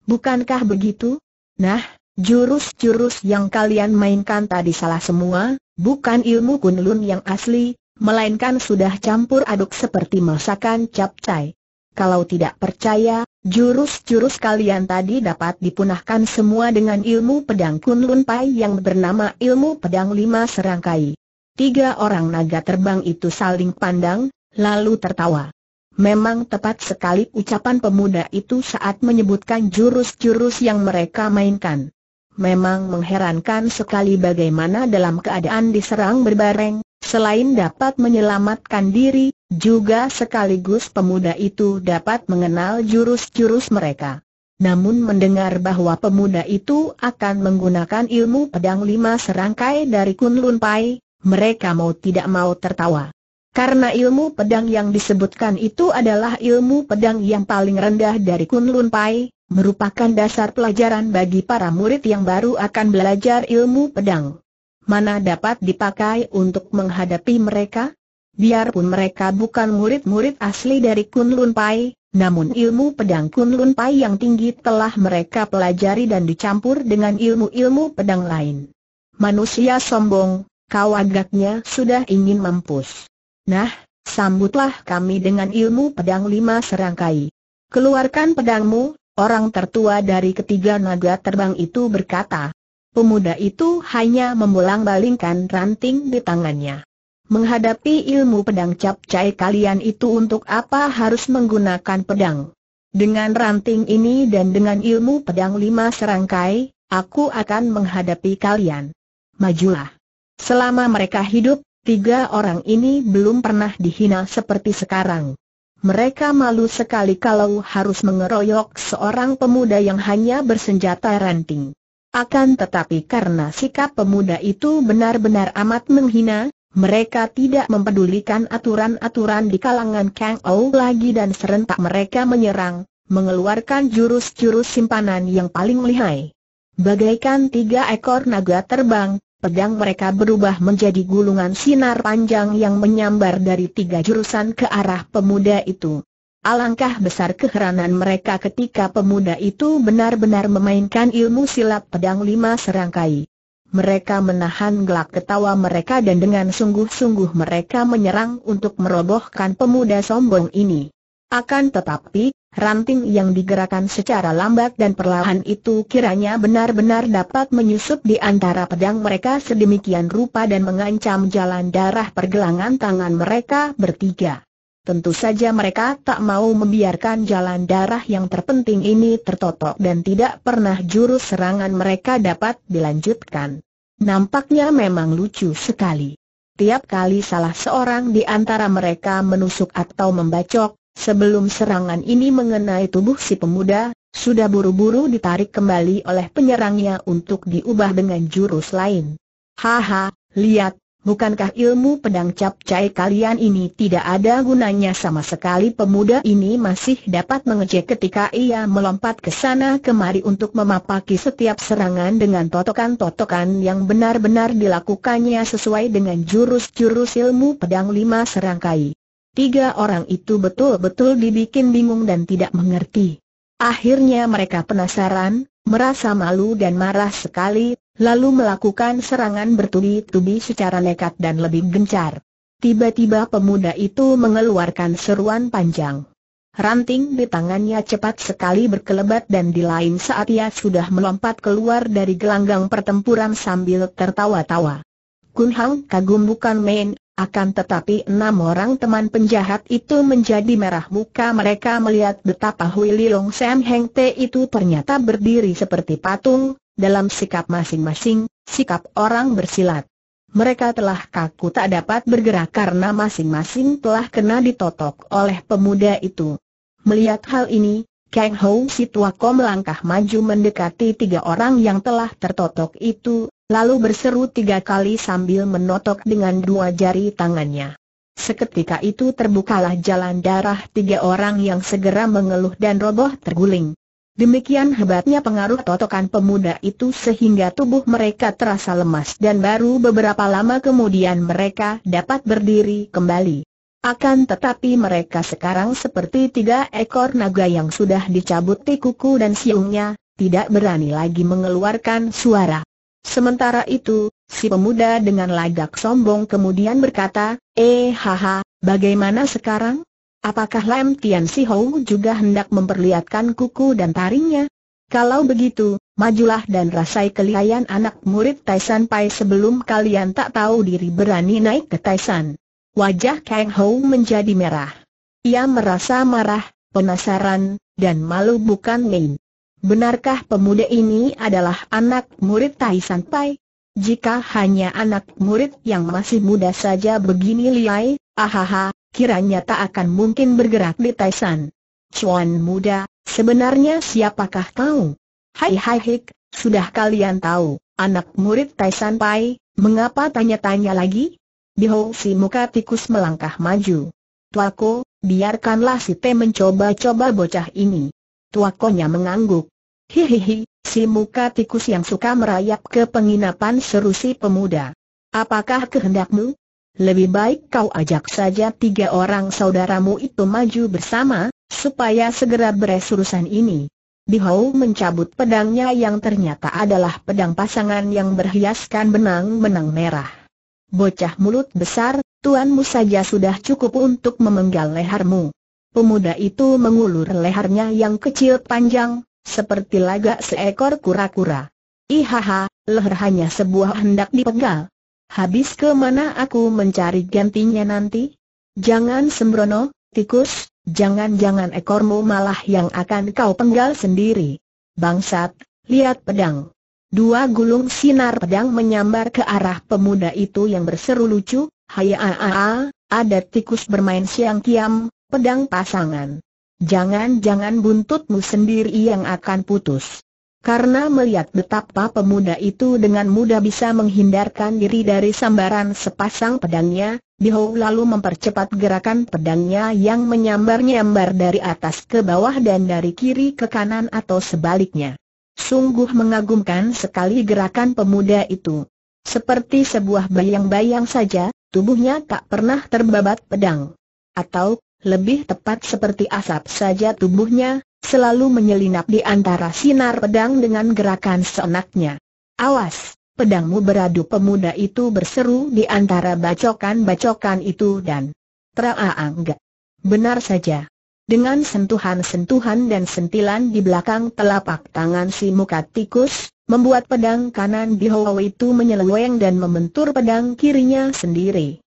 Bukankah begitu? Nah, jurus-jurus yang kalian mainkan tadi salah semua, bukan ilmu kunlun yang asli, melainkan sudah campur aduk seperti masakan capcai. Kalau tidak percaya, jurus-jurus kalian tadi dapat dipunahkan semua dengan ilmu pedang Kunlun Pai yang bernama ilmu pedang lima serangkai. Tiga orang naga terbang itu saling pandang, lalu tertawa. Memang tepat sekali ucapan pemuda itu saat menyebutkan jurus-jurus yang mereka mainkan. Memang mengherankan sekali bagaimana dalam keadaan diserang berbareng, Selain dapat menyelamatkan diri, juga sekaligus pemuda itu dapat mengenal jurus-jurus mereka. Namun mendengar bahwa pemuda itu akan menggunakan ilmu pedang lima serangkai dari Kunlun Pai, mereka mau tidak mau tertawa. Karena ilmu pedang yang disebutkan itu adalah ilmu pedang yang paling rendah dari Kunlun Pai, merupakan dasar pelajaran bagi para murid yang baru akan belajar ilmu pedang mana dapat dipakai untuk menghadapi mereka? Biarpun mereka bukan murid-murid asli dari Kunlun Pai, namun ilmu pedang Kunlun Pai yang tinggi telah mereka pelajari dan dicampur dengan ilmu-ilmu pedang lain. Manusia sombong, kau agaknya sudah ingin mampus. Nah, sambutlah kami dengan ilmu pedang lima serangkai. Keluarkan pedangmu, orang tertua dari ketiga naga terbang itu berkata pemuda itu hanya membolang-balingkan ranting di tangannya. Menghadapi ilmu pedang capcai kalian itu untuk apa harus menggunakan pedang? Dengan ranting ini dan dengan ilmu pedang lima serangkai, aku akan menghadapi kalian. Majulah. Selama mereka hidup, tiga orang ini belum pernah dihina seperti sekarang. Mereka malu sekali kalau harus mengeroyok seorang pemuda yang hanya bersenjata ranting. Akan tetapi karena sikap pemuda itu benar-benar amat menghina, mereka tidak mempedulikan aturan-aturan di kalangan Kang Ou lagi dan serentak mereka menyerang, mengeluarkan jurus-jurus simpanan yang paling lihai. Bagaikan tiga ekor naga terbang, pedang mereka berubah menjadi gulungan sinar panjang yang menyambar dari tiga jurusan ke arah pemuda itu. Alangkah besar keheranan mereka ketika pemuda itu benar-benar memainkan ilmu silat pedang lima serangkai. Mereka menahan gelak ketawa mereka dan dengan sungguh-sungguh mereka menyerang untuk merobohkan pemuda sombong ini. Akan tetapi, ranting yang digerakkan secara lambat dan perlahan itu kiranya benar-benar dapat menyusup di antara pedang mereka sedemikian rupa dan mengancam jalan darah pergelangan tangan mereka bertiga. Tentu saja mereka tak mau membiarkan jalan darah yang terpenting ini tertotok dan tidak pernah jurus serangan mereka dapat dilanjutkan. Nampaknya memang lucu sekali. Tiap kali salah seorang di antara mereka menusuk atau membacok, sebelum serangan ini mengenai tubuh si pemuda, sudah buru-buru ditarik kembali oleh penyerangnya untuk diubah dengan jurus lain. Haha, lihat, Bukankah ilmu pedang capcai kalian ini tidak ada gunanya sama sekali pemuda ini masih dapat mengejek ketika ia melompat ke sana kemari untuk memapaki setiap serangan dengan totokan-totokan yang benar-benar dilakukannya sesuai dengan jurus-jurus ilmu pedang lima serangkai. Tiga orang itu betul-betul dibikin bingung dan tidak mengerti. Akhirnya mereka penasaran, merasa malu dan marah sekali, lalu melakukan serangan bertubi-tubi secara nekat dan lebih gencar. Tiba-tiba pemuda itu mengeluarkan seruan panjang. Ranting di tangannya cepat sekali berkelebat dan di lain saat ia sudah melompat keluar dari gelanggang pertempuran sambil tertawa-tawa. Kun Hang kagum bukan main, akan tetapi enam orang teman penjahat itu menjadi merah muka mereka melihat betapa Hui Li Long Sam Heng Te itu ternyata berdiri seperti patung, dalam sikap masing-masing, sikap orang bersilat. Mereka telah kaku tak dapat bergerak karena masing-masing telah kena ditotok oleh pemuda itu. Melihat hal ini, Kang Tua Situako melangkah maju mendekati tiga orang yang telah tertotok itu, lalu berseru tiga kali sambil menotok dengan dua jari tangannya. Seketika itu terbukalah jalan darah tiga orang yang segera mengeluh dan roboh terguling. Demikian hebatnya pengaruh totokan pemuda itu sehingga tubuh mereka terasa lemas dan baru beberapa lama kemudian mereka dapat berdiri kembali. Akan tetapi mereka sekarang seperti tiga ekor naga yang sudah dicabut kuku dan siungnya, tidak berani lagi mengeluarkan suara. Sementara itu, si pemuda dengan lagak sombong kemudian berkata, Eh haha, bagaimana sekarang? Apakah Lam Tian Si Hou juga hendak memperlihatkan kuku dan taringnya? Kalau begitu, majulah dan rasai kelihayan anak murid Taisan Pai sebelum kalian tak tahu diri berani naik ke Taisan. Wajah Kang Hou menjadi merah. Ia merasa marah, penasaran, dan malu bukan main. Benarkah pemuda ini adalah anak murid Taisan Pai? Jika hanya anak murid yang masih muda saja begini liai, ahaha, kiranya tak akan mungkin bergerak di Taisan. Cuan muda, sebenarnya siapakah kau? Hai hai hik, sudah kalian tahu, anak murid Taisan Pai, mengapa tanya-tanya lagi? Biho si muka tikus melangkah maju. Tuako, biarkanlah si Te mencoba-coba bocah ini. Tuakonya mengangguk. Hihihi, si muka tikus yang suka merayap ke penginapan seru si pemuda. Apakah kehendakmu? lebih baik kau ajak saja tiga orang saudaramu itu maju bersama, supaya segera beres urusan ini. Bihau mencabut pedangnya yang ternyata adalah pedang pasangan yang berhiaskan benang-benang merah. Bocah mulut besar, tuanmu saja sudah cukup untuk memenggal lehermu. Pemuda itu mengulur lehernya yang kecil panjang, seperti lagak seekor kura-kura. Ihaha, leher hanya sebuah hendak dipegal. Habis ke mana aku mencari gantinya nanti? Jangan sembrono, tikus, jangan-jangan ekormu malah yang akan kau penggal sendiri. Bangsat, lihat pedang. Dua gulung sinar pedang menyambar ke arah pemuda itu yang berseru lucu, aaa, ada tikus bermain siang kiam, pedang pasangan. Jangan-jangan buntutmu sendiri yang akan putus. Karena melihat betapa pemuda itu dengan mudah bisa menghindarkan diri dari sambaran sepasang pedangnya, Biho lalu mempercepat gerakan pedangnya yang menyambar-nyambar dari atas ke bawah dan dari kiri ke kanan atau sebaliknya. Sungguh mengagumkan sekali gerakan pemuda itu. Seperti sebuah bayang-bayang saja, tubuhnya tak pernah terbabat pedang. Atau, lebih tepat seperti asap saja tubuhnya, selalu menyelinap di antara sinar pedang dengan gerakan senaknya. Awas, pedangmu beradu pemuda itu berseru di antara bacokan-bacokan itu dan Traaangga. Benar saja. Dengan sentuhan-sentuhan dan sentilan di belakang telapak tangan si muka tikus, membuat pedang kanan di hawa itu menyeleweng dan membentur pedang kirinya sendiri.